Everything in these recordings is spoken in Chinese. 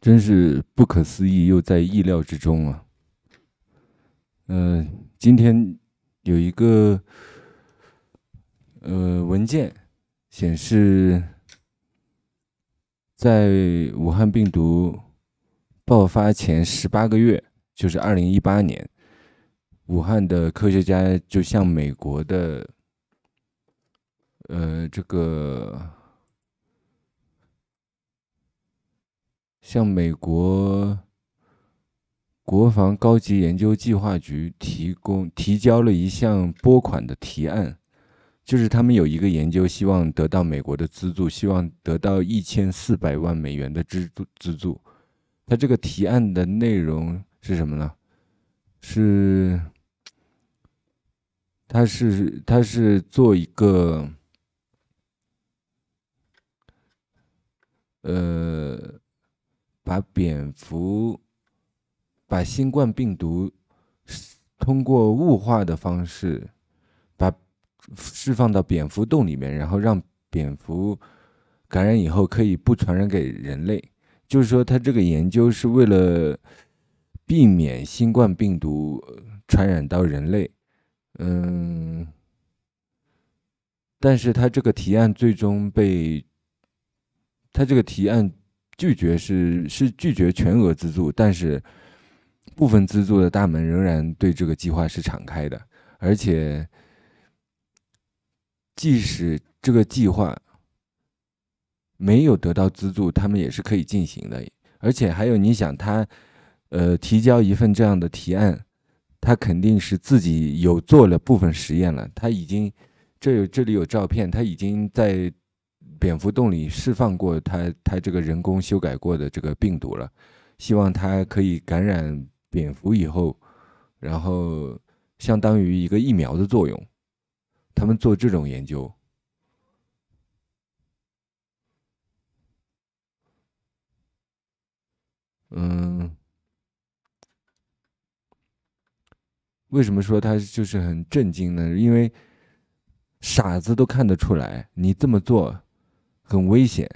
真是不可思议，又在意料之中啊！嗯，今天有一个呃文件显示，在武汉病毒爆发前十八个月，就是二零一八年，武汉的科学家就向美国的呃这个。向美国国防高级研究计划局提供提交了一项拨款的提案，就是他们有一个研究，希望得到美国的资助，希望得到一千四百万美元的资助。资助。他这个提案的内容是什么呢？是，他是他是做一个，呃。把蝙蝠，把新冠病毒通过雾化的方式，把释放到蝙蝠洞里面，然后让蝙蝠感染以后可以不传染给人类。就是说，他这个研究是为了避免新冠病毒传染到人类。嗯，但是他这个提案最终被，他这个提案。拒绝是是拒绝全额资助，但是部分资助的大门仍然对这个计划是敞开的。而且，即使这个计划没有得到资助，他们也是可以进行的。而且还有，你想他，呃，提交一份这样的提案，他肯定是自己有做了部分实验了。他已经，这有这里有照片，他已经在。蝙蝠洞里释放过他，他这个人工修改过的这个病毒了，希望他可以感染蝙蝠以后，然后相当于一个疫苗的作用。他们做这种研究，嗯，为什么说他就是很震惊呢？因为傻子都看得出来，你这么做。很危险，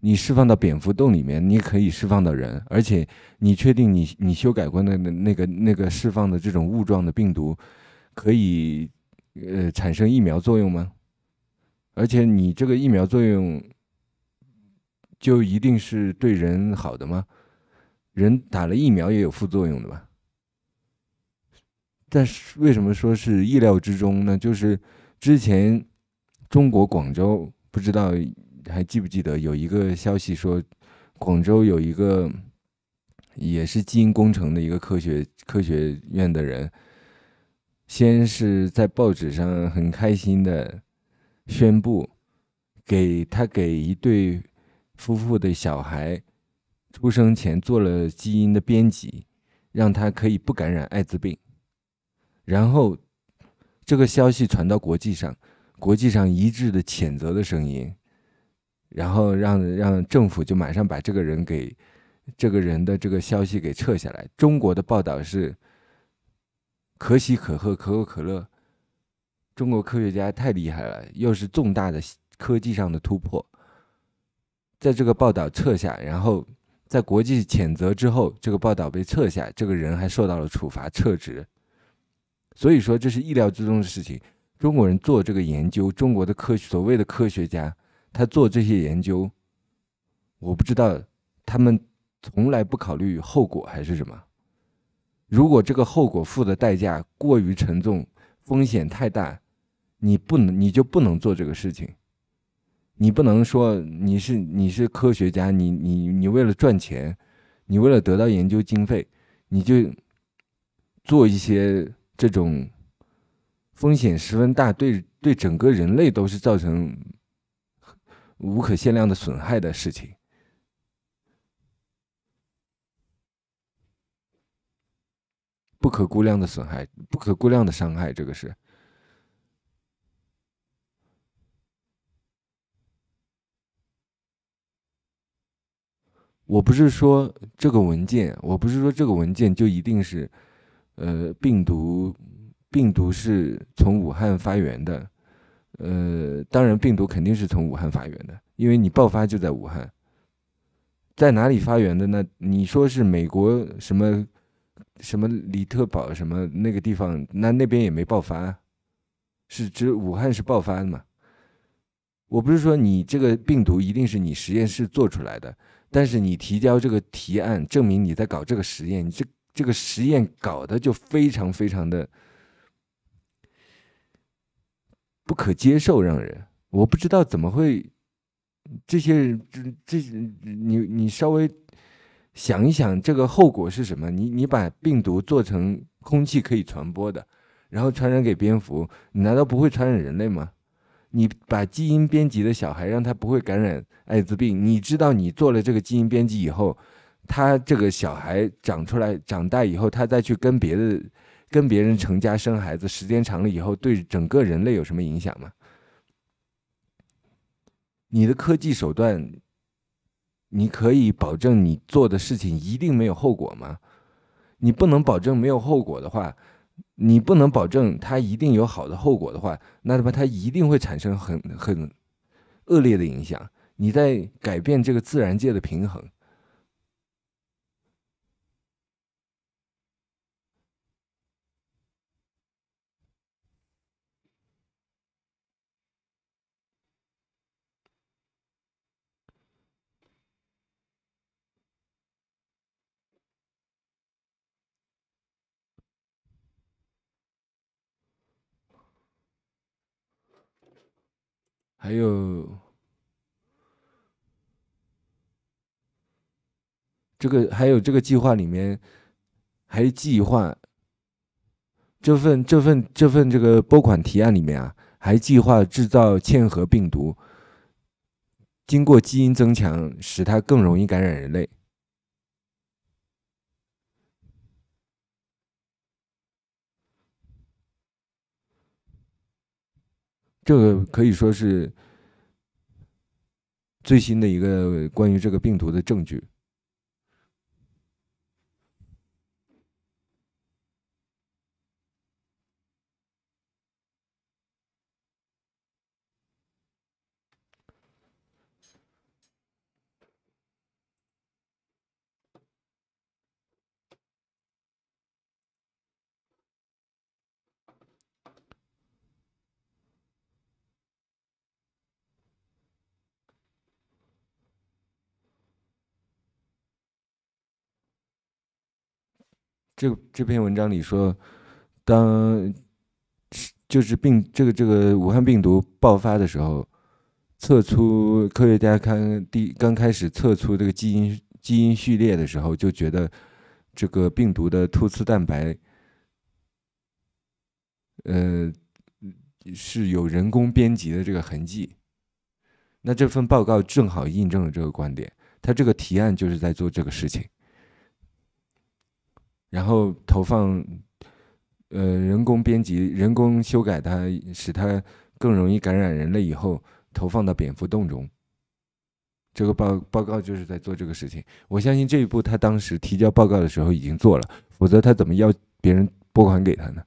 你释放到蝙蝠洞里面，你可以释放到人，而且你确定你你修改过的那那个那个释放的这种雾状的病毒，可以呃产生疫苗作用吗？而且你这个疫苗作用，就一定是对人好的吗？人打了疫苗也有副作用的吧？但是为什么说是意料之中呢？就是之前中国广州不知道。还记不记得有一个消息说，广州有一个也是基因工程的一个科学科学院的人，先是在报纸上很开心的宣布，给他给一对夫妇的小孩出生前做了基因的编辑，让他可以不感染艾滋病。然后这个消息传到国际上，国际上一致的谴责的声音。然后让让政府就马上把这个人给这个人的这个消息给撤下来。中国的报道是可喜可贺、可口可乐，中国科学家太厉害了，又是重大的科技上的突破。在这个报道撤下，然后在国际谴责之后，这个报道被撤下，这个人还受到了处罚、撤职。所以说这是意料之中的事情。中国人做这个研究，中国的科所谓的科学家。他做这些研究，我不知道他们从来不考虑后果还是什么。如果这个后果付的代价过于沉重，风险太大，你不能你就不能做这个事情。你不能说你是你是科学家，你你你为了赚钱，你为了得到研究经费，你就做一些这种风险十分大，对对整个人类都是造成。无可限量的损害的事情，不可估量的损害，不可估量的伤害。这个是，我不是说这个文件，我不是说这个文件就一定是，呃，病毒，病毒是从武汉发源的。呃，当然，病毒肯定是从武汉发源的，因为你爆发就在武汉。在哪里发源的呢？你说是美国什么什么里特堡什么那个地方？那那边也没爆发，是指武汉是爆发的嘛？我不是说你这个病毒一定是你实验室做出来的，但是你提交这个提案，证明你在搞这个实验，你这这个实验搞得就非常非常的。不可接受，让人我不知道怎么会这些人这这你你稍微想一想，这个后果是什么？你你把病毒做成空气可以传播的，然后传染给蝙蝠，你难道不会传染人类吗？你把基因编辑的小孩让他不会感染艾滋病，你知道你做了这个基因编辑以后，他这个小孩长出来长大以后，他再去跟别的。跟别人成家生孩子，时间长了以后，对整个人类有什么影响吗？你的科技手段，你可以保证你做的事情一定没有后果吗？你不能保证没有后果的话，你不能保证它一定有好的后果的话，那他妈它一定会产生很很恶劣的影响。你在改变这个自然界的平衡。还有这个，还有这个计划里面，还计划这份这份这份这个拨款提案里面啊，还计划制造嵌合病毒，经过基因增强，使它更容易感染人类。这个可以说是最新的一个关于这个病毒的证据。这这篇文章里说，当就是病这个这个武汉病毒爆发的时候，测出科学家看第刚开始测出这个基因基因序列的时候，就觉得这个病毒的突刺蛋白，呃，是有人工编辑的这个痕迹。那这份报告正好印证了这个观点，他这个提案就是在做这个事情。然后投放，呃，人工编辑、人工修改它，使它更容易感染人类以后，投放到蝙蝠洞中。这个报报告就是在做这个事情。我相信这一步，他当时提交报告的时候已经做了，否则他怎么要别人拨款给他呢？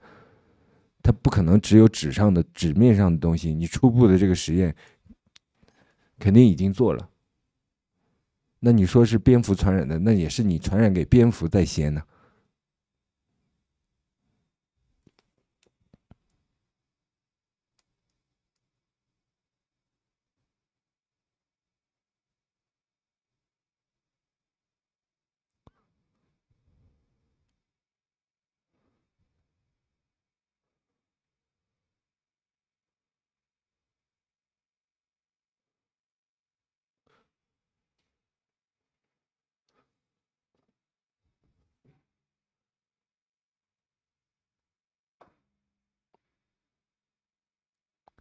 他不可能只有纸上的、纸面上的东西。你初步的这个实验肯定已经做了。那你说是蝙蝠传染的，那也是你传染给蝙蝠在先呢。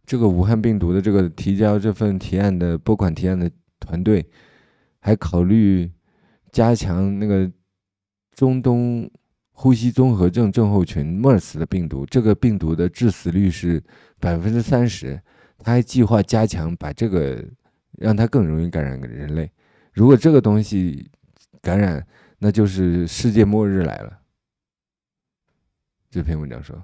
这个武汉病毒的这个提交这份提案的拨款提案的团队，还考虑加强那个中东呼吸综合症症候群 MERS 的病毒，这个病毒的致死率是百分之三十，他还计划加强把这个让它更容易感染人类。如果这个东西感染，那就是世界末日来了。这篇文章说。